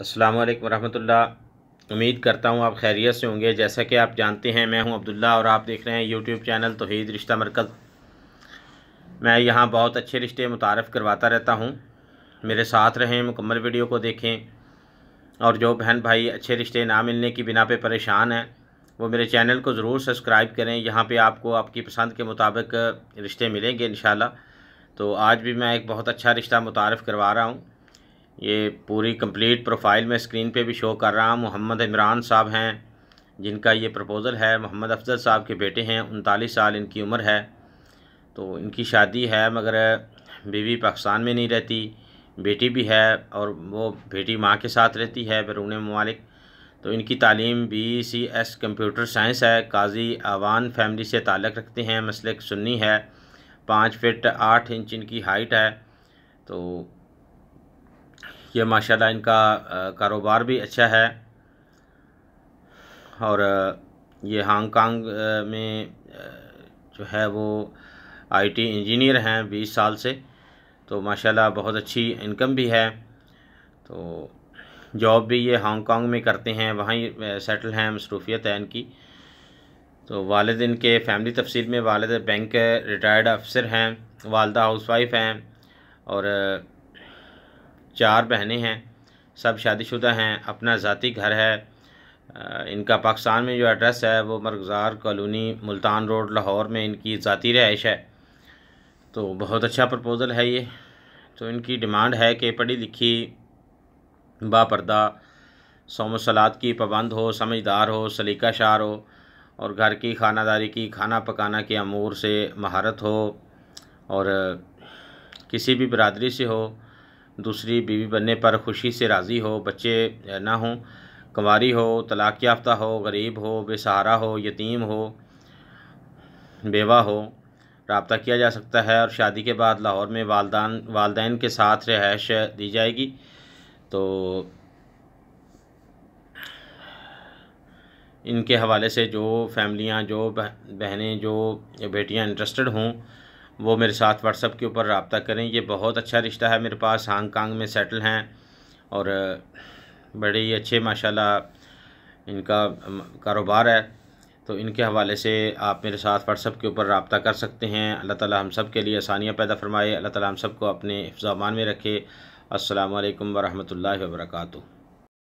अस्सलाम वालेकुम रहमतुल्लाह उम्मीद करता हूँ आप खैरियत से होंगे जैसा कि आप जानते हैं मैं हूँ अब्दुल्ला और आप देख रहे हैं यूट्यूब चैनल तोहीद रिश्ता मरकज़ मैं यहाँ बहुत अच्छे रिश्ते मुतारफ़ करवाता रहता हूँ मेरे साथ रहें मुकम्मल वीडियो को देखें और जो बहन भाई अच्छे रिश्ते ना मिलने की बिना पर परेशान हैं वो मेरे चैनल को ज़रूर सब्सक्राइब करें यहाँ पर आपको आपकी पसंद के मुताबिक रिश्ते मिलेंगे इन तो आज भी मैं एक बहुत अच्छा रिश्ता मुतारफ़ करवा रहा हूँ ये पूरी कंप्लीट प्रोफाइल में स्क्रीन पे भी शो कर रहा हूँ मोहम्मद इमरान साहब हैं जिनका ये प्रपोज़ल है मोहम्मद अफजल साहब के बेटे हैं उनतालीस साल इनकी उम्र है तो इनकी शादी है मगर बीवी पाकिस्तान में नहीं रहती बेटी भी है और वो बेटी माँ के साथ रहती है बैरून ममालिक तो इनकी तालीम B C S computer science है काजी आवान फैमिली से ताल्लक़ रखते हैं मसलक सुन्नी है पाँच फिट आठ इंच इनकी हाइट है तो ये माशाल्लाह इनका कारोबार भी अच्छा है और ये हांगकांग में जो है वो आईटी इंजीनियर हैं 20 साल से तो माशाल्लाह बहुत अच्छी इनकम भी है तो जॉब भी ये हांगकांग में करते हैं वहीं सेटल हैं मसरूफियत है इनकी तो वालद इनके फैमिली तफसील में वालद बैंक रिटायर्ड अफसर हैं वालदा हाउस वाइफ हैं और चार बहनें हैं सब शादीशुदा हैं अपना ज़ाती घर है इनका पाकिस्तान में जो एड्रेस है वो मरगज़ार कॉलोनी मुल्तान रोड लाहौर में इनकी ज़ाती रहाइश है तो बहुत अच्छा प्रपोज़ल है ये तो इनकी डिमांड है कि पढ़ी लिखी बापर्दा सोम सलाद की पाबंद हो समझदार हो सलीका शार हो और घर की खानादारी की खाना पकाना के अमूर से महारत हो और किसी भी बरदरी से हो दूसरी बीवी बनने पर खुशी से राज़ी हो बच्चे ना हों कंवारी हो तलाक़ याफ्ता हो गरीब हो बेसहारा हो यतीम हो बेवा हो रबता किया जा सकता है और शादी के बाद लाहौर में वालदान वालदेन के साथ रिहाइश दी जाएगी तो इनके हवाले से जो फैमिलियाँ जो बहनें जो बेटियाँ इंटरेस्टेड हों वो मेरे साथ व्हाट्सअप के ऊपर रबता करें ये बहुत अच्छा रिश्ता है मेरे पास हांगकांग में सेटल हैं और बड़े ही अच्छे माशाल्लाह इनका कारोबार है तो इनके हवाले से आप मेरे साथ व्हाट्सअप के ऊपर रबता कर सकते हैं अल्लाह ताला हम सब के लिए आसानियाँ पैदा फरमाए अल्लाह ताला हम सब को अपने हिफ्जामान में रखे असलकम वरहमल वर्का